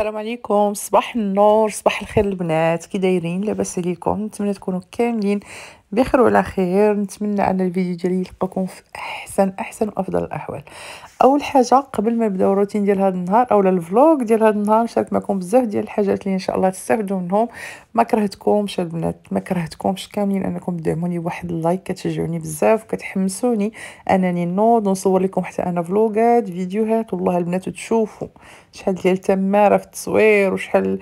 السلام عليكم صباح النور صباح الخير البنات كي دايرين لاباس عليكم نتمنى تكونوا كاملين بخير وعلى خير نتمنى ان الفيديو ديالي يلقاكم في احسن احسن وافضل الاحوال اول حاجه قبل ما نبداو الروتين ديال هذا النهار اولا الفلوغ ديال هذا النهار نشارك معكم بزاف ديال الحاجات اللي ان شاء الله تستافدوا منهم ما كرهتكمش البنات ما كرهتكمش كاملين انكم دعموني بواحد اللايك كتشجعوني بزاف وكتحمسوني انني نوض ونصور لكم حتى انا فلوغات فيديوهات والله البنات تشوفوا شحال ديال تماره في التصوير وشحال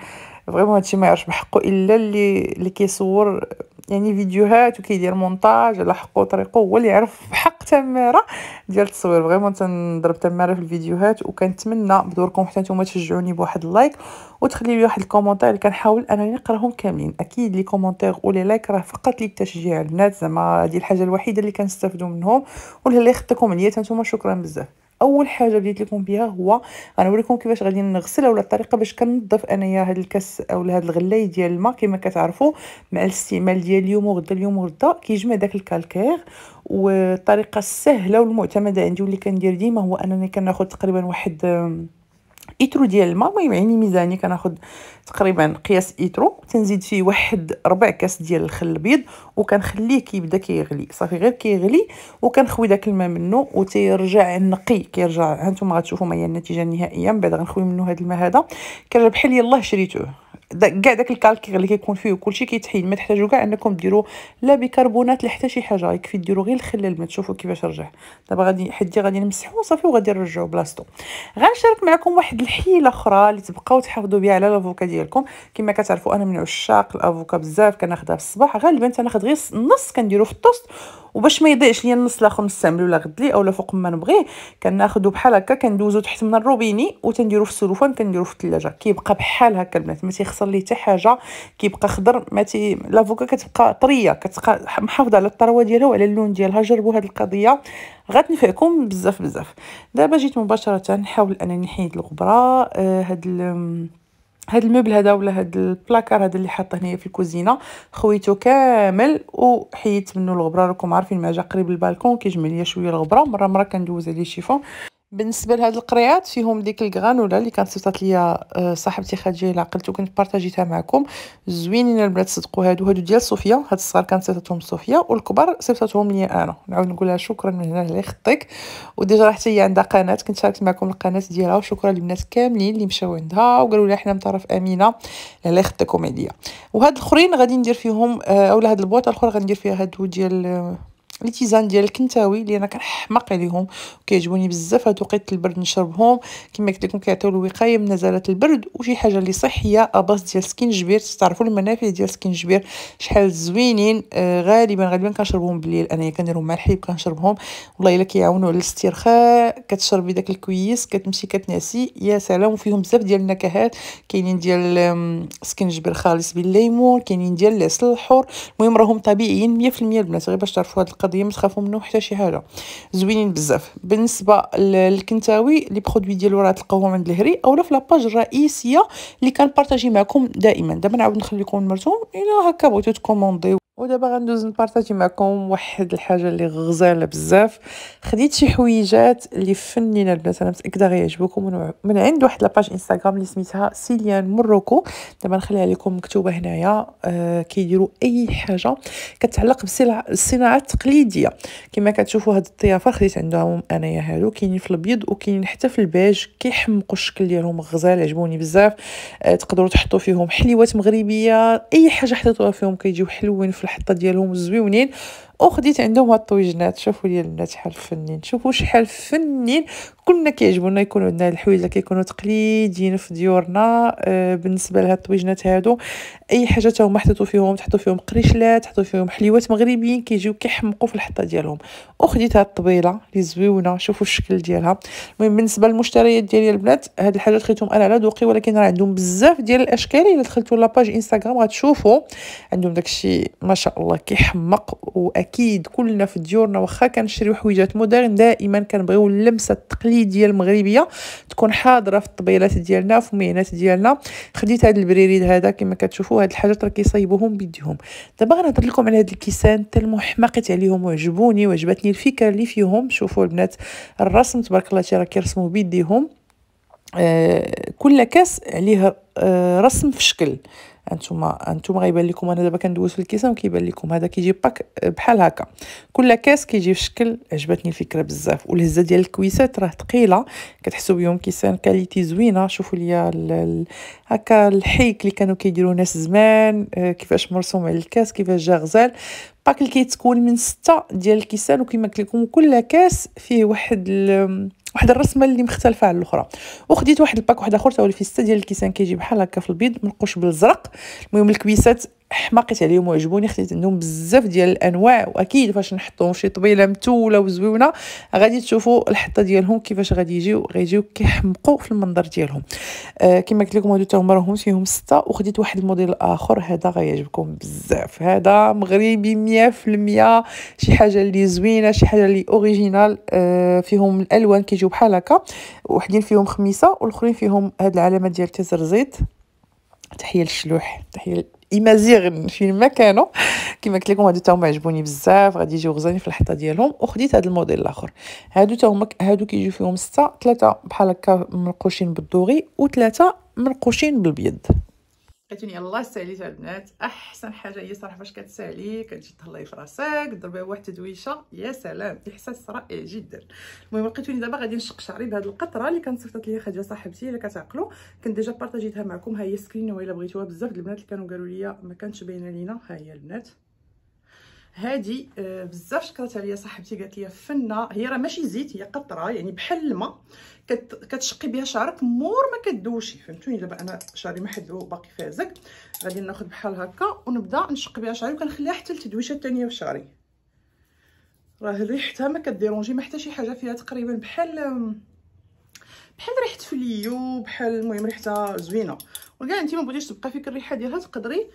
فريمون هادشي ما يعرفش بحقه الا اللي اللي كيصور يعني فيديوهات وكيدير مونتاج على حقه وطريقه هو اللي يعرف بحق تماره ديال التصوير فريمون تنضرب تماره في الفيديوهات وكنتمنى بدوركم حتى نتوما تشجعوني بواحد اللايك وتخلي لي واحد الكومونتير اللي كنحاول انني نقراهم كاملين اكيد لي كومونتير ولي لايك راه فقط للتشجيع البنات زعما هذه الحاجه الوحيده اللي كنستافدوا منهم ولا اللي خطيكم عليا نتوما شكرا بزاف اول حاجه بديت لكم بها هو غنوريكم كيفاش غادي نغسل اولا الطريقه باش كنظف انايا هاد الكاس اولا هاد الغلاي ديال الماء كما كتعرفوا مع الاستعمال ديال اليوم وغدا اليوم وغدا كيجمع داك الكالكير والطريقه السهله والمعتمده عندي واللي كندير ديما هو انني كناخذ تقريبا واحد ايترو ديال الماء يعني ميزاني كناخد تقريبا قياس ايترو تنزيد فيه واحد ربع كاس ديال الخل البيض وكنخليه كيبدا كيغلي صافي غير كيغلي وكنخوي داك الماء منه وتيرجع نقي كيرجع هانتوما غتشوفوا ما هي النتيجه النهائيه من بعد غنخوي منه هذا الماء هذا كنربح بحال يلاه شريتوه كاع داك الكالكير اللي كيكون فيه كلشي كيتحيد ما تحتاجوا كاع انكم ديروا لا بيكربونات لا حتى شي حاجه يكفي ديروا غير الخل ما تشوفوا كيفاش رجع دابا غادي حدي غادي نمسحو صافي وغادي نرجعو بلاصتو غنشارك معكم واحد الحيله اخرى اللي تبقاو تحافظوا بها على الافوكا ديالكم كما كتعرفوا انا من عشاق الافوكا بزاف كناخدها في الصباح غالبا تناخذ غير نص كنديرو في الطوست وباش ما يضيعش ليا النص الاخر نستعملو لا غدلي اولا فوق ما نبغيه كناخذو بحال هكا كندوزو تحت من الروبيني وتنديرو في السلوفان كنديرو في الثلاجه كيبقى بحال هكا البنات ما تيخسر ليه حتى حاجه كيبقى خضر ما تي لافوكا كتبقى طريه كتبقى محافظه على الطروه ديالها وعلى اللون ديالها جربوا هذه القضيه غتنفعكم بزاف بزاف دابا جيت مباشره نحاول انني نحيد الغبره آه هاد هاد الموبل هذا ولا هاد البلاكار هذا اللي حاطه هنايا في الكوزينه خويته كامل وحيدت منه الغبره راكم عارفين ما جا قريب البالكون كيجمع ليا شويه الغبره مره مره كندوز عليه شيفون بالنسبه لهاد القريات فيهم ديك الكرانولا اللي كانت صيفطات ليا آه، صاحبتي خديجه عقلت وكنت بارطاجيتها معكم زوينين البنات صدقوا هادو هادو ديال صوفيا هاد الصغار كانت صيفطاتهم صوفيا والكبار صيفطاتهم ليا انا نعاود نقولها شكرا من هنا على خطيك وديجا راه حتى هي عندها قناه كنت شاركت معكم القناه ديالها وشكرا للبنات كاملين اللي مشاو عندها وقالوا لها حنا من طرف امينه على خطيكم عليا وهاد الاخرين غادي ندير فيهم آه، اولا هاد البواط الاخرى غندير فيها هادو ديال آه، لي تيزان ديال الكنتاوي اللي انا كنحماق عليهم وكيعجبوني بزاف هاد وقيت البرد نشربهم كما قلت لكم كيعطيو الوقايه من نزلات البرد وشي حاجه اللي صحيه اباس ديال سكينجبير تعرفوا المنافع ديال السكينجبير شحال زوينين آه غالبا غالبا كنشربهم بالليل انايا كنديرهم مع الحليب كنشربهم والله الا كيعاونوا على الاسترخاء كتشربي داك الكويس كتمشي كتنعسي يا سلام وفيهم بزاف ديال النكهات كاينين ديال سكينجبير خالص بالليمون كاينين ديال العسل الحر المهم راهم طبيعيين 100% البنات غير باش تعرفوا هاد القضيه ما تخافوا منه حتى شي حاجه زوينين بزاف بالنسبه للكنتاوي لي برودوي ديالو راه تلقاوهم عند الهري اولا في لاباج الرئيسيه اللي كنبارطاجي معكم دائما دابا نعاود نخليكم مرتهم الى هكا بغيتو تكوموندي ودابا غندوز نبارطاجي معكم واحد الحاجه اللي غزاله بزاف خديت شي حويجات اللي فنينه البنات انا متاكده غيعجبوكم من, عند واحد لاباج انستغرام اللي سميتها سيليان مروكو دابا نخليها لكم مكتوبه هنايا آه كيديروا اي حاجه كتعلق بالصناعه التقليديه كما كتشوفوا هاد الضيافه خديت عندهم انايا هادو كاينين في الابيض وكاينين حتى في البيج كيحمقوا الشكل ديالهم غزال عجبوني بزاف آه تقدروا تحطوا فيهم حليوات مغربيه اي حاجه حطيتوها فيهم كيجيو حلوين في الحطه ديالهم زويونين وخديت عندهم هاد الطويجنات شوفوا لي البنات شحال فنين شوفوا شحال فنين كلنا كيعجبونا يكونوا عندنا الحوايج اللي كيكونوا تقليديين في ديورنا آه، بالنسبه لهاد الطويجنات هادو اي حاجه تا هما حطيتو فيهم تحطوا فيهم قريشلات تحطوا فيهم حليوات مغربيين كيجيو كيحمقوا في الحطه ديالهم وخديت هاد الطبيله لي زويونه شوفوا الشكل ديالها المهم بالنسبه للمشتريات ديالي البنات هاد الحاجات دخلتهم انا على ذوقي ولكن راه عندهم بزاف ديال الاشكال الا دخلتوا لاباج انستغرام غتشوفوا عندهم داكشي ما شاء الله كيحمق واكيد بالتاكيد كلنا في ديورنا واخا كنشريو حويجات مودرن دائما كنبغيو اللمسه التقليديه المغربيه تكون حاضره في الطبيلات ديالنا في المهنات ديالنا خديت هذا البريريد هذا كما كتشوفوا هاد الحاجات راه كيصايبوهم بيديهم دابا غنهضر لكم على هاد الكيسان حتى محمقت عليهم وعجبوني وعجبتني الفكره اللي فيهم شوفوا البنات الرسم تبارك الله تي راه كيرسموا بيديهم آه كل كاس عليه آه رسم في شكل انتما انتما غيبان لكم انا دابا كندوز في الكيسان وكيبان لكم هذا كيجي باك آه، بحال هكا كل كاس كيجي في شكل عجبتني الفكره بزاف والهزه ديال الكويسات راه ثقيله كتحسوا بهم كيسان كاليتي زوينه شوفوا ليا هكا الحيك اللي كانوا كيديروا ناس زمان آه، كيفاش مرسوم على الكاس كيفاش جا غزال باك اللي كيتكون من ستة ديال الكيسان وكما قلت لكم كل كاس فيه واحد واحد الرسمه اللي مختلفه على الاخرى وخديت واحد الباك واحد اخر تاولي فيه سته ديال الكيسان كيجي بحال هكا في البيض منقوش بالزرق المهم الكويسات حماقيت عليهم وعجبوني خديت عندهم بزاف ديال الانواع واكيد فاش نحطوهم شي طبيله متوله وزويونه غادي تشوفوا الحطه ديالهم كيفاش غادي يجيو غيجيو كيحمقوا في المنظر ديالهم آه كما قلت لكم هادو تا هما راهم فيهم سته وخديت واحد الموديل اخر هذا غيعجبكم بزاف هذا مغربي 100% شي حاجه اللي زوينه شي حاجه اللي اوريجينال آه فيهم الالوان كيجيو بحال هكا وحدين فيهم خميسه والاخرين فيهم هاد العلامه ديال تزرزيت تحيه للشلوح تحيه امازيغ في ما كما قلت لكم هادو تاهما عجبوني بزاف غادي يجيو غزالين في الحيطه ديالهم وخديت هاد الموديل الاخر هادو تاهما هادو كيجيو فيهم سته ثلاثه بحال هكا منقوشين بالدوغي وثلاثه منقوشين بالبيض لقيتوني الله ساليت البنات احسن حاجه هي صراحه فاش كتسالي كتجي تهلاي في راسك ضربي واحد التدويشه يا سلام احساس رائع جدا المهم لقيتوني دابا غادي نشق شعري بهاد القطره اللي كانت صيفطت ليا خديجه صاحبتي الا كتعقلوا كنت ديجا بارطاجيتها معكم ها هي و الا بغيتوها بزاف البنات اللي كانوا قالوا لي ما كانتش باينه لينا ها هي البنات هادي آه، بزاف شكرت عليا صاحبتي قالت لي فنه هي راه ماشي زيت هي قطره يعني بحال الماء كت كتشقي بها شعرك مور ما كدوشي فهمتوني دابا انا شعري محدو باقي فازك غادي ناخذ بحال هكا ونبدا نشق بها شعري وكنخليها حتى التدويشه الثانيه في شعري راه ريحتها ما كديرونجي ما حتى شي حاجه فيها تقريبا بحال بحال ريحه فليو بحال المهم ريحتها زوينه وكاع انت ما بغيتيش تبقى فيك الريحه ديالها تقدري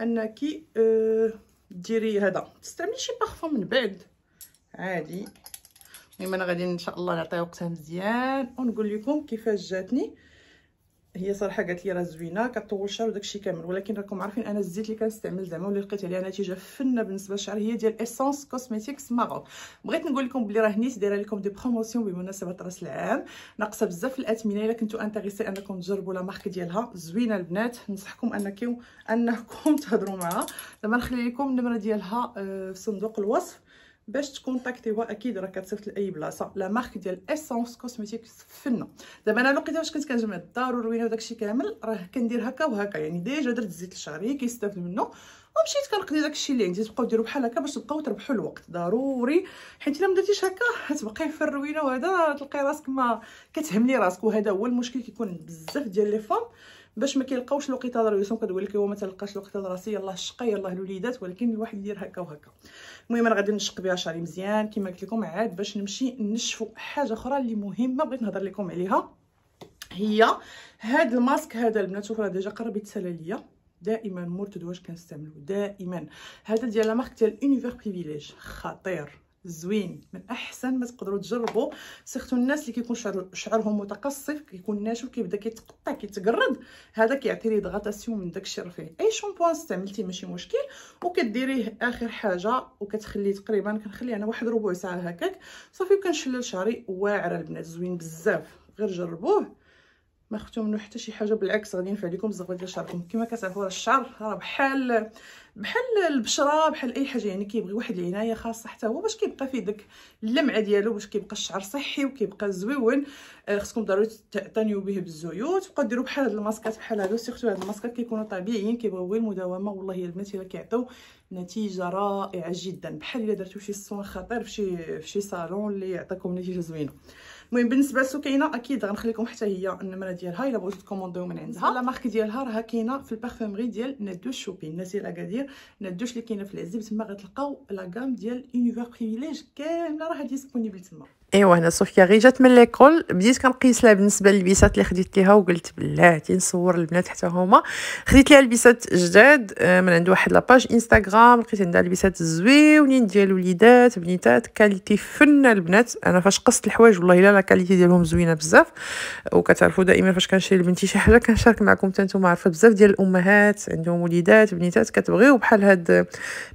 انك أه ديري هذا تستعملي شي بارفوم من بعد عادي المهم انا غادي ان شاء الله نعطيها وقتها مزيان ونقول لكم كيفاش جاتني هي صراحه قالت لي راه زوينه كطول الشعر وداكشي كامل ولكن راكم عارفين انا الزيت اللي كنستعمل زعما واللي لقيت عليها نتيجه فنه بالنسبه للشعر هي ديال ايسونس كوزميتيكس ماغوك بغيت نقول لكم بلي راه نيت دايره لكم دي بروموسيون بمناسبه راس العام ناقصه بزاف الاثمنه الا كنتو انتريسي انكم تجربوا لا مارك ديالها زوينه البنات نصحكم انكم انكم تهضروا معها زعما نخلي لكم النمره ديالها آه، في صندوق الوصف باش تكونتاكتيوها اكيد راه كتصيفط لاي بلاصه لا مارك ديال اسونس كوزميتيك فنه دابا انا الوقيته واش كنت كنجمع الدار والروينه وداكشي كامل راه كندير هكا وهكا يعني ديجا درت الزيت الشعري كيستافد منه ومشيت كنقضي داكشي اللي عندي تبقاو ديروا بحال هكا باش تبقاو تربحوا الوقت ضروري حيت الا ما درتيش هكا تبقاي في الروينه وهذا تلقاي راسك ما كتهملي راسك وهذا هو المشكل كيكون بزاف ديال لي فام باش ما كيلقاوش الوقيته لراسهم كتقول لك هو ما تلقاش الوقيته لراسي يلاه الشقه يلاه الوليدات ولكن الواحد يدير هكا وهكا المهم انا غادي نشق بها شعري مزيان كما قلت لكم عاد باش نمشي نشفو حاجه اخرى اللي مهمه بغيت نهضر لكم عليها هي هاد الماسك هذا البنات راه ديجا قرب يتسالى ليا دائما مرتد واش كنستعملو دائما هذا ديال لا مارك ديال اونيفير بريفيليج خطير زوين من احسن ما تقدروا تجربوا سيختو الناس اللي كيكون شعر شعرهم متقصف كيكون ناشف كيبدا كيتقطع كيتقرد هذا كيعطي لي ضغطاسيون من داكشي الرفيع اي شامبوان استعملتي ماشي مشكل وكديريه اخر حاجه وكتخليه تقريبا كنخليه انا واحد ربع ساعه هكاك صافي وكنشلل شعري واعر البنات زوين بزاف غير جربوه ما خفتو منو حتى شي حاجه بالعكس غادي ينفع لكم بزاف ديال شعركم كما كتعرفوا الشعر راه بحال بحال البشره بحال اي حاجه يعني كيبغي واحد العنايه خاصه حتى هو باش كيبقى فيه داك اللمعه ديالو باش كيبقى الشعر صحي وكيبقى زويون آه، خصكم ضروري تعتنيو به بالزيوت تبقاو ديروا بحال هاد الماسكات بحال هادو سيغتو هاد الماسكات كيكونوا طبيعيين كيبغيو غير المداومه والله البنات الا كيعطيو نتيجه رائعه جدا بحال الا درتو شي صون خطير فشي فشي صالون اللي يعطيكم نتيجه زوينه المهم بالنسبه لسكينه اكيد غنخليكم حتى هي النمره ديالها الا بغيتو تكومونديو من عندها لا مارك ديالها راه كاينه في البارفومري ديال نادوش شوبين نازل اكادير نادوش اللي كاينه في العزيب تما غتلقاو لا غام ديال اونيفير بريفيليج كامله راه ديسپونيبل تما ايوا انا صوفيا غير جات من ليكول بديت كنقيس لها بالنسبه للبسات اللي خديت ليها وقلت بلاتي نصور البنات حتى هما خديت ليها لبسات جداد آه، من عند واحد لاباج انستغرام لقيت عندها لبسات زويونين ديال وليدات بنيتات كاليتي فن البنات انا فاش قصت الحوايج والله الا لا كاليتي ديالهم زوينه بزاف وكتعرفوا دائما فاش كنشري لبنتي شي حاجه كنشارك معكم حتى نتوما عارفه بزاف ديال الامهات عندهم وليدات بنيتات كتبغيو بحال هاد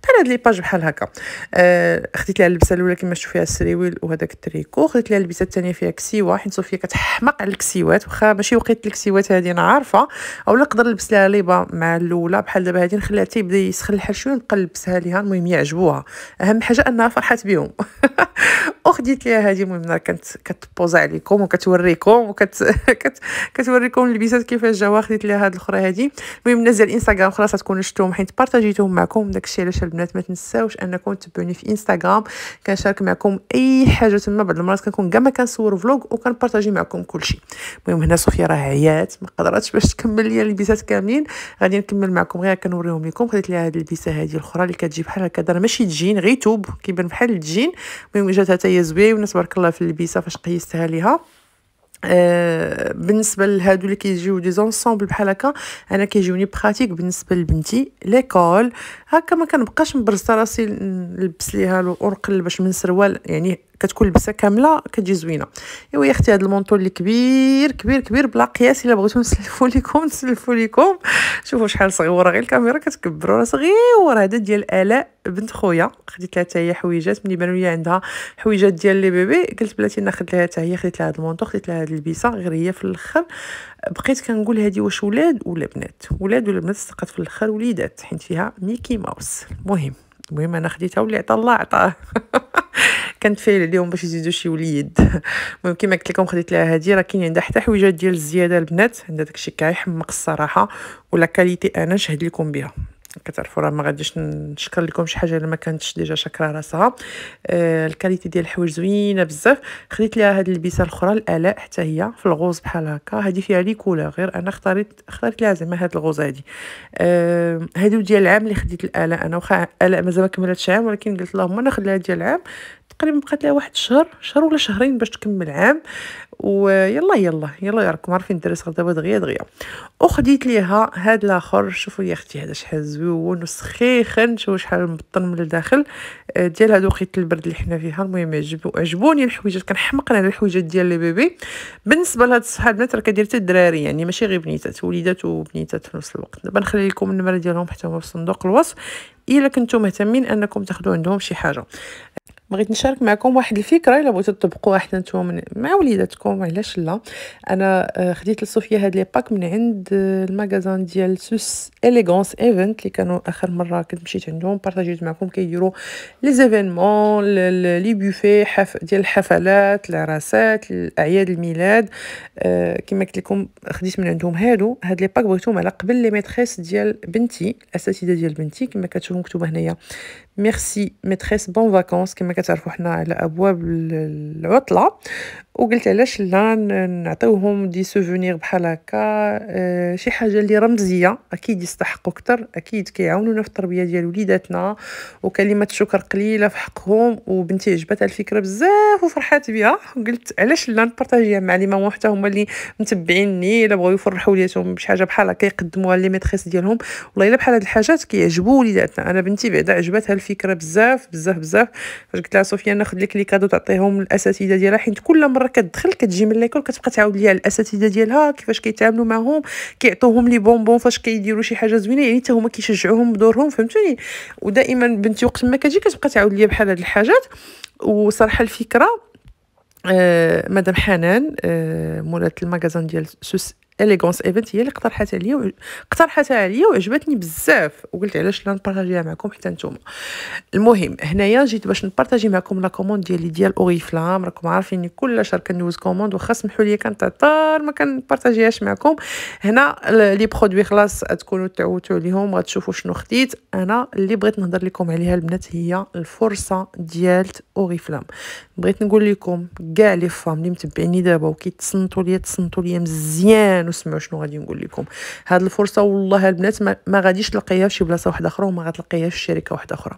بحال هاد لي باج بحال هكا آه، خديت ليها اللبسه الاولى كما شفتوا فيها السريويل وهذاك التري تريكو خديت لها اللبسه الثانيه فيها كسيوه حيت صوفيا كتحمق على الكسيوات واخا ماشي وقيت الكسيوات هذه انا عارفه اولا نقدر نلبس لها ليبا مع الاولى بحال دابا هذه نخليها تيبدا يسخن الحال شويه نبقى نلبسها ليها المهم يعجبوها اهم حاجه انها فرحات بهم وخديت ليها هذه المهم كانت كتبوز عليكم وكتوريكم وكت كت... كتوريكم البسات كيفاش جاوا خديت ليها هذه الاخرى هذه المهم نزل انستغرام خلاص تكونوا شفتوهم حيت بارطاجيتهم معكم داكشي علاش البنات ما تنساوش انكم تبعوني في انستغرام كنشارك معكم اي حاجه تما بعض المرات كنكون كاع ما كنصور فلوغ وكنبارطاجي معكم كلشي المهم هنا صوفيا راه عيات ما قدراتش باش تكمل ليا البسات كاملين غادي نكمل معكم غير كنوريهم لكم خديت ليها هذه البسه هذه الاخرى اللي كتجي بحال هكا دار ماشي تجين غير توب كيبان بحال التجين المهم جات حتى هي زوينه تبارك الله في البسه فاش قيستها ليها آه بالنسبه لهادو اللي كيجيو دي زونسومبل بحال هكا انا كيجيوني براتيك بالنسبه لبنتي ليكول هكا ما كنبقاش مبرزه راسي نلبس ليها الورق باش من سروال يعني كتكون لبسه كامله كتجي زوينه ايوا يا اختي هذا المونطو اللي كبير كبير كبير بلا قياس الا بغيتو نسلفو ليكم نسلفو ليكم شوفوا شحال صغيره غير الكاميرا كتكبر راه صغيور هذا ديال الاء بنت خويا خديت لها حتى هي حويجات ملي بانوا لي عندها حويجات ديال لي بيبي قلت بلاتي ناخذ لها حتى هي خديت لها هذا المونطو خديت لها هذه البيسه غير هي في الاخر بقيت كنقول هادي واش ولاد ولا بنات ولاد ولا بنات استقات في الاخر وليدات حيت فيها ميكي ماوس المهم المهم انا خديتها واللي عطا الله عطاه كانت فايله اليوم باش يزيدوا شي وليد المهم كيما قلت لكم خديت لها هذه راه كاين عندها حتى حويجات ديال الزياده البنات عندها داكشي كيحمق الصراحه ولا كاليتي انا نشهد لكم بها كتعرفوا راه ما غاديش نشكر لكم شي حاجه الا ما كانتش ديجا شاكره راسها آه الكاليتي ديال الحوايج زوينه بزاف خديت ليها هاد البسه الاخرى الالاء حتى هي في الغوز بحال هكا هادي فيها لي كولور غير انا اختاريت اختاريت ليها زعما هاد الغوز هادي آه هادو ديال العام اللي خديت الالاء انا واخا الالاء مازال ما كملتش عام ولكن قلت اللهم ناخذ لها ديال العام تقريبا بقات لها واحد الشهر شهر ولا شهرين باش تكمل عام ويلا يلا يلا راكم عارفين الدراري دابا دغيا دغيا وخديت ليها هاد الاخر شوفوا يا اختي هذا شحال مزيون وسخيخن شوف شحال مبطن من الداخل آه، ديال هادو خيط البرد اللي حنا فيها المهم عجبوني الحويجات كنحمقنا على الحويجات ديال لي بيبي بالنسبه لهاد الصفحه البنات راه كدير حتى الدراري يعني ماشي غير بنيتات وليدات وبنيتات في نفس الوقت دابا نخلي لكم النمره ديالهم حتى هما في صندوق الوصف الا كنتو مهتمين انكم تاخذوا عندهم شي حاجه بغيت نشارك معكم واحد الفكره الا بغيتو تطبقوها حتى نتوما مع وليداتكم علاش لا انا آه، خديت لصوفيا هاد لي باك من عند آه، المغازان ديال سوس اليغونس ايفنت اللي كانوا اخر مره كنت مشيت عندهم بارطاجيت معكم كيديروا لي زيفينمون لي بوفي حف ديال الحفلات العراسات الاعياد الميلاد آه، كما قلت لكم خديت من عندهم هادو هاد لي باك بغيتهم على قبل لي ميتريس ديال بنتي الاساتذه ديال بنتي كما كتشوفوا مكتوبه هنايا ميرسي ميتريس بون فاكونس كما كتعرفوا حنا على ابواب العطله وقلت علاش لا نعطيوهم دي سوفونير بحال هكا آه، شي حاجه اللي رمزيه اكيد يستحقوا اكثر اكيد كيعاونونا في التربيه ديال وليداتنا وكلمه شكر قليله في حقهم وبنتي عجبتها الفكره بزاف وفرحات بها وقلت علاش لا نبارطاجيها مع لي مامو حتى هما اللي متبعيني الا بغاو يفرحوا وليداتهم بشي حاجه بحال هكا يقدموها لي ميتريس ديالهم والله الا بحال هاد الحاجات كيعجبوا وليداتنا انا بنتي بعدا عجبتها الفكره بزاف بزاف بزاف فاش قلت قلت لها ناخذ لك لي كادو تعطيهم الاساتذه ديالها حيت كل مره كتدخل كتجي من ليكول كتبقى تعاود ليها الاساتذه ديالها كيفاش كيتعاملوا معاهم كيعطوهم لي بونبون فاش كيديروا شي حاجه زوينه يعني حتى هما كيشجعوهم بدورهم فهمتوني ودائما بنتي وقت ما كتجي كتبقى تعاود ليا بحال هاد الحاجات وصراحه الفكره آه مدام حنان آه مولات المغازان ديال سوس اليغونس ايفنت هي اللي اقترحتها ليا اقترحتها عليا وعجبتني بزاف وقلت علاش لا نبارطاجيها معكم حتى نتوما المهم هنايا جيت باش نبارطاجي معكم لا كوموند ديالي ديال اوريفلام راكم عارفيني كل شهر كندوز كوموند وخا سمحوا لي كنتعطر ما كنبارطاجيهاش معكم هنا لي برودوي خلاص تكونوا تعودتوا عليهم غتشوفوا شنو خديت انا اللي بغيت نهضر لكم عليها البنات هي الفرصه ديال اوريفلام بغيت نقول لكم كاع لي فام اللي متبعيني دابا وكيتصنتوا ليا تصنتوا ليا مزيان استنى نسمعوا شنو غادي نقول لكم هاد الفرصه والله البنات ما غاديش تلقيها في شي بلاصه واحده اخرى وما غتلقيها في شركه واحده اخرى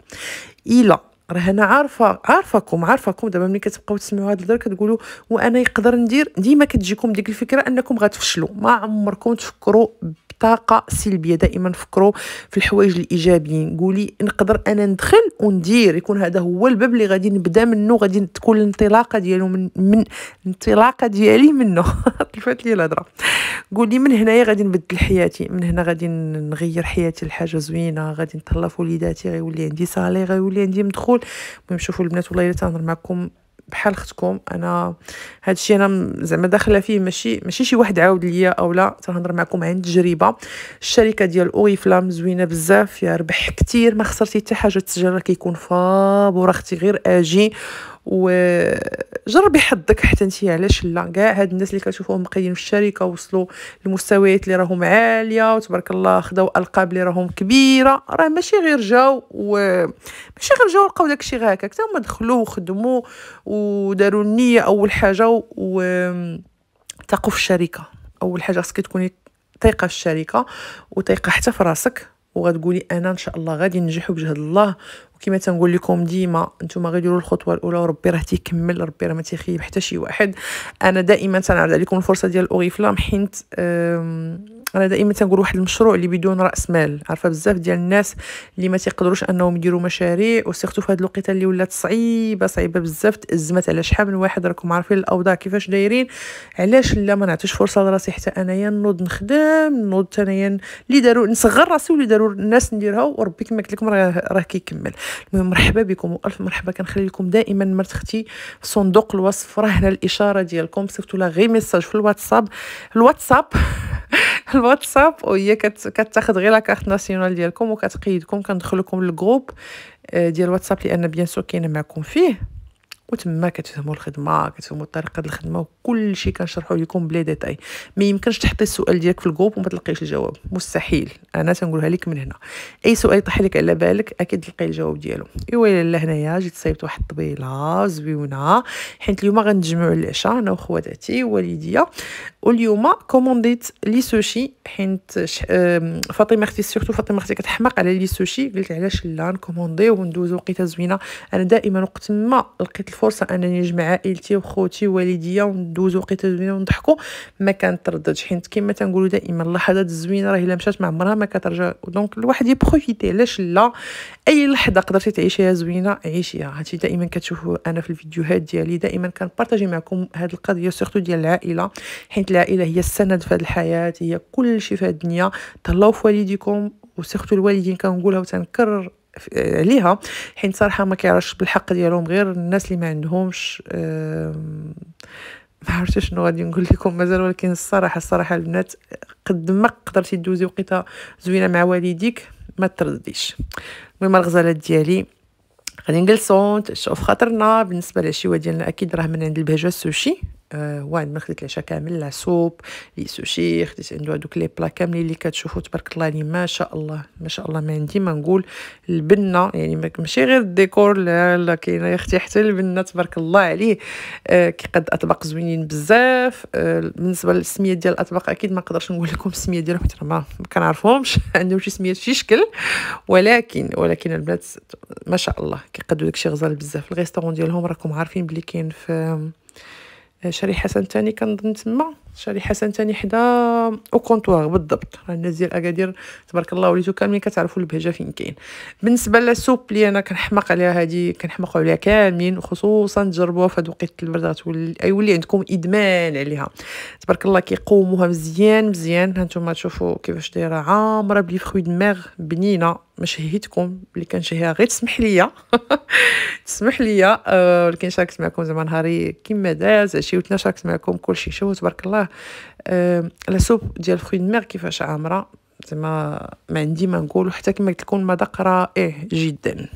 الا راه انا عارفه عارفاكم عارفاكم دابا ملي كتبقاو تسمعوا هاد الهضره كتقولوا وانا يقدر ندير ديما كتجيكم ديك الفكره انكم غتفشلوا ما عمركم تفكروا بطاقه سلبيه دائما فكروا في الحوايج الايجابيين قولي نقدر انا ندخل وندير يكون هذا هو الباب اللي غادي نبدا منه غادي تكون الانطلاقه ديالو من من الانطلاقه ديالي منه طلفات لي الهضره قولي من هنايا غادي نبدل حياتي من هنا غادي نغير حياتي لحاجه زوينه غادي نتهلا في وليداتي غيولي عندي صالي غيولي عندي مدخول الشغل المهم شوفوا البنات والله الا تنهضر معكم بحال اختكم انا الشيء انا زعما داخله فيه ماشي ماشي شي واحد عاود ليا او لا تنهضر معكم عن تجربه الشركه ديال فلام زوينه بزاف يا ربح كتير ما خسرتي حتى حاجه التجاره كيكون فابور اختي غير اجي وجربي حظك حتى انت علاش لا كاع هاد الناس اللي كتشوفوهم مقيدين في الشركه وصلوا لمستويات اللي راهم عاليه وتبارك الله خداو القاب اللي راهم كبيره راه ماشي غير جاو ماشي غير جاو لقاو داكشي غير هكاك حتى هما دخلوا وخدموا وداروا النيه اول حاجه و تقوا في الشركه اول حاجه خصك تكوني تيقه في الشركه وتيقه حتى في راسك وغتقولي انا ان شاء الله غادي نجح بجهد الله وكما تنقول لكم ديما نتوما غديروا الخطوه الاولى وربي راه تيكمل ربي راه ما تيخيب حتى شي واحد انا دائما تنعرض عليكم الفرصه ديال حينت حيت انا دائما تنقول واحد المشروع اللي بدون راس مال عارفه بزاف ديال الناس اللي ما تيقدروش انهم يديروا مشاريع وسيرتو في هذه الوقيته اللي ولات صعيبه صعيبه بزاف تازمت على شحال من واحد راكم عارفين الاوضاع كيفاش دايرين علاش لا ما نعطيش فرصه لراسي حتى انايا نوض نخدم نوض انايا اللي داروا نصغر راسي واللي داروا الناس نديرها وربي كما قلت لكم راه كيكمل المهم مرحبا بكم والف مرحبا كنخلي لكم دائما مرت اختي في صندوق الوصف راه هنا الاشاره ديالكم صيفطوا لا غير ميساج في الواتساب الواتساب الواتساب وهي كتاخذ غير لاكارت ناسيونال ديالكم وكتقيدكم كندخلكم للجروب آه، ديال الواتساب لان بيان سور كاين معكم فيه وتما كتفهموا الخدمه كتفهموا طريقه الخدمه وكل شيء كنشرحوا لكم بلي ديتاي ما يمكنش تحطي السؤال ديالك في الجروب وما تلقيش الجواب مستحيل انا تنقولها لك من هنا اي سؤال يطيح لك على بالك اكيد تلقاي الجواب ديالو ايوا الا هنايا جيت صيبت واحد الطبيله زويونه حيت اليوم غنتجمعوا العشاء انا وخواتاتي ووالديا واليوم كومونديت لي سوشي حيت فاطمه اختي سيرتو فاطمه اختي كتحماق على لي سوشي قلت علاش لا نكوموندي وندوز وقيته زوينه انا دائما وقت ما لقيت الفرصه انني نجمع عائلتي وخوتي والديا وندوز وقيته زوينه ونضحكوا ما كنترددش حيت كما تنقولوا دائما اللحظات الزوينه راه الا مشات ما عمرها ما كترجع دونك الواحد يبروفيتي علاش لا اي لحظه قدرتي تعيشيها زوينه عيشيها هادشي دائما كتشوفوا انا في الفيديوهات ديالي دائما كنبارطاجي معكم هاد القضيه سورتو ديال العائله حيت العائله هي السند في هذه الحياه هي كل شيء في هذه الدنيا تهلاو في والديكم وسيرتو الوالدين كنقولها وتنكرر عليها حيت صراحه ما كيعرفش بالحق ديالهم غير الناس اللي ما عندهمش ما عرفتش شنو غادي نقول لكم مازال ولكن الصراحه الصراحه البنات قد ما قدرتي دوزي وقيته زوينه مع والديك ما ترديش المهم الغزالات ديالي غادي نجلسو نشوف خاطرنا بالنسبه للعشوه ديالنا اكيد راه من عند البهجه السوشي آه، وين من خديت العشاء كامل لا سوب لي سوشي خديت عنده هادوك لي بلا كاملين اللي كتشوفوا تبارك الله يعني ما شاء الله ما شاء الله يعني ما عندي ما نقول البنه يعني ماشي غير الديكور لا لا كاينه يا اختي حتى البنه تبارك الله عليه آه، كيقد اطباق زوينين بزاف آه، بالنسبه للسميه ديال الاطباق اكيد ما نقدرش نقول لكم السميه ديالهم حيت ما كنعرفهمش عندهم شي سميه شي شكل ولكن ولكن البنات ما شاء الله كيقادوا داكشي غزال بزاف الريستورون ديالهم راكم عارفين بلي كاين في شريحه ثاني كنظن تما شاري حسن تاني حدا او كونطوار بالضبط راه الناس ديال اكادير تبارك الله وليتو كاملين كتعرفوا البهجه فين كاين بالنسبه للسوب اللي انا كنحماق عليها هذه كنحمقوا عليها كاملين وخصوصا تجربوها في هاد وقت البرد غتولي يولي عندكم ادمان عليها تبارك الله كيقوموها مزيان مزيان هانتوما تشوفوا كيفاش دايره عامره بلي فخوي دماغ بنينه ما شهيتكم اللي كنشهيها غير تسمح ليا تسمح ليا آه، ولكن أه شاركت معكم زعما نهاري كيما داز عشيوتنا شاركت معكم كلشي شو تبارك الله راه لا سوب ديال فخوي دماغ كيفاش عامره زعما ما عندي ما نقول حتى كما قلت لكم المذاق رائع إيه جدا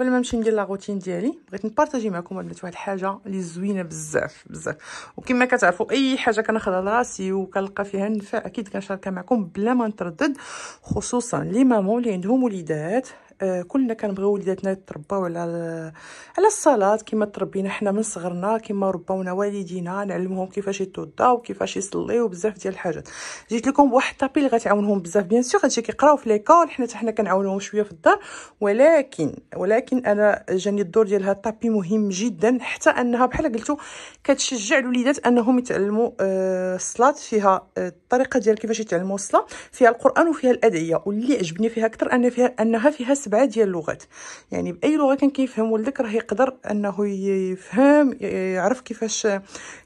قبل ما نمشي ندير لا روتين ديالي بغيت نبارطاجي معكم البنات واحد الحاجه اللي زوينه بزاف بزاف وكما كتعرفوا اي حاجه كناخذها لراسي وكنلقى فيها النفع اكيد كنشاركها معكم بلا ما نتردد خصوصا لي مامون اللي عندهم وليدات آه، كلنا كنبغيو وليداتنا يترباو على على الصلاه كما تربينا حنا من صغرنا كما رباونا والدينا نعلمهم كيفاش يتوضاو كيفاش يصليو بزاف ديال الحاجات جيت لكم بواحد الطابي اللي غتعاونهم بزاف بيان سور هادشي كيقراو في ليكول حنا حنا كنعاونهم شويه في الدار ولكن ولكن انا جاني الدور ديال هاد الطابي مهم جدا حتى انها بحال قلتو كتشجع الوليدات انهم يتعلموا آه، الصلاه فيها آه، الطريقه ديال كيفاش يتعلموا الصلاه فيها القران وفيها الادعيه واللي عجبني فيها اكثر ان فيها انها فيها سبعه ديال اللغات يعني باي لغه كان كيفهم ولدك راه يقدر انه يفهم يعرف كيفاش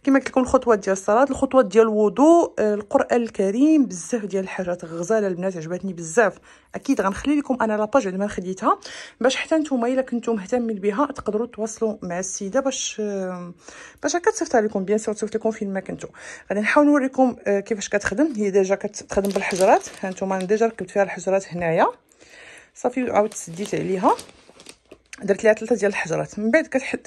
كما قلت لكم الخطوات ديال الصلاه الخطوات ديال الوضوء القران الكريم بزاف ديال الحاجات غزاله البنات عجبتني بزاف اكيد غنخلي لكم انا لاباج بعد ما خديتها باش حتى نتوما الا كنتو مهتمين بها تقدروا تواصلوا مع السيده باش باش هكا تصيفطها لكم بيان سور تصيفط لكم فين ما كنتو غادي نحاول نوريكم آه، كيفاش كتخدم هي ديجا كتخدم بالحجرات هانتوما انا ديجا ركبت فيها الحجرات هنايا صافي عاود سديت عليها درت لها ثلاثه ديال الحجرات من بعد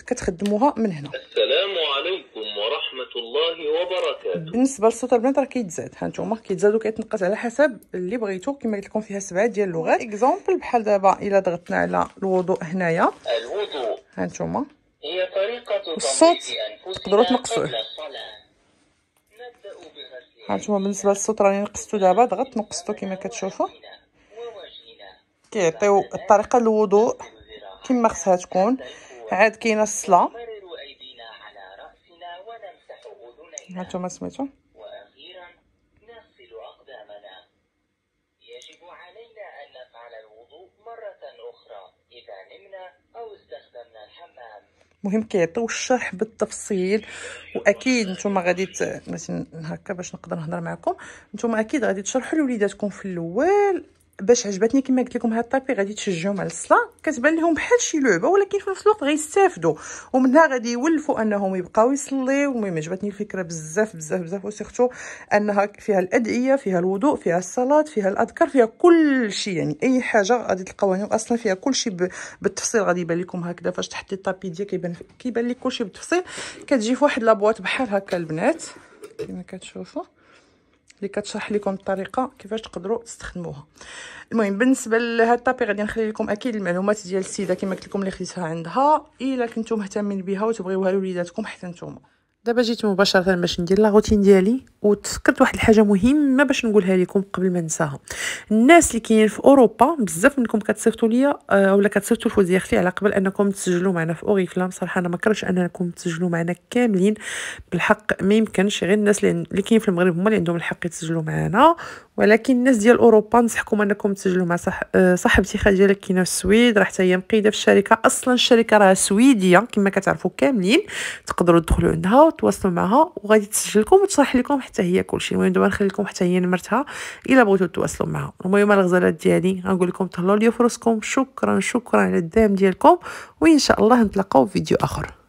كتخدموها من هنا السلام عليكم ورحمه الله وبركاته بالنسبه للصوت البنات راه كيتزاد ها نتوما كيتزاد وكيتنقص على حسب اللي بغيتو كما قلت لكم فيها سبعه ديال اللغات اكزومبل بحال دابا الا ضغطنا على الوضوء هنايا الوضوء ها نتوما هي طريقه الصوت تقدروا تنقصوه ها نتوما بالنسبه للصوت راني نقصتو دابا ضغط نقصتو كما كتشوفوا كيعطيو الطريقه للوضوء كما خصها تكون عاد كاينه الصلاه هانتوما سميتو مهم كيعطيو الشرح بالتفصيل واكيد نتوما غادي مثلا هكا باش نقدر نهضر معكم نتوما اكيد غادي تشرحوا لوليداتكم في الاول باش عجبتني كما قلت لكم هاد الطابي غادي تشجعهم على الصلاه كتبان لهم بحال شي لعبه ولكن في نفس الوقت غيستافدوا ومنها غادي يولفوا انهم يبقاو يصليو المهم عجبتني الفكره بزاف بزاف بزاف وسيرتو انها فيها الادعيه فيها الوضوء فيها الصلاه فيها الاذكار فيها كل شيء يعني اي حاجه غادي تلقاوها اصلا فيها كل شيء بالتفصيل غادي يبان لكم هكذا فاش تحطي الطابي ديالك كيبان كيبان لك كل شيء بالتفصيل كتجي في واحد لابواط بحال هكا البنات كما كتشوفوا اللي كتشرح لكم الطريقه كيفاش تقدروا تستخدموها المهم بالنسبه لهاد الطابي غادي نخلي لكم اكيد المعلومات ديال السيده كما قلت لكم اللي خديتها عندها الا إيه كنتو مهتمين بها وتبغيوها لوليداتكم حتى نتوما دابا جيت مباشره باش ندير لا روتين ديالي وتفكرت واحد الحاجه مهمه باش نقولها لكم قبل ما ننساها الناس اللي كاينين في اوروبا بزاف منكم كتصيفطوا ليا اولا آه، كتصيفطوا لفوزيه اختي على قبل انكم تسجلوا معنا في اوريفلام صراحه انا ما كرهتش انكم تسجلوا معنا كاملين بالحق ما يمكنش غير الناس اللي كاين في المغرب هما اللي عندهم الحق يتسجلوا معنا ولكن الناس ديال اوروبا نصحكم انكم تسجلوا مع صح... آه، صاحبتي تيخا ديالك كاينه في السويد راه حتى هي مقيده في الشركه اصلا الشركه راه سويديه كما كتعرفوا كاملين تقدروا تدخلوا عندها وتواصلوا معها وغادي تسجلكم وتشرح لكم حتى هي كلشي المهم دابا لكم حتى هي نمرتها الا بغيتوا تواصلوا معها المهم الغزالات ديالي غنقول لكم تهلاو ليا فرصكم شكرا شكرا على الدعم ديالكم وان شاء الله نتلاقاو في فيديو اخر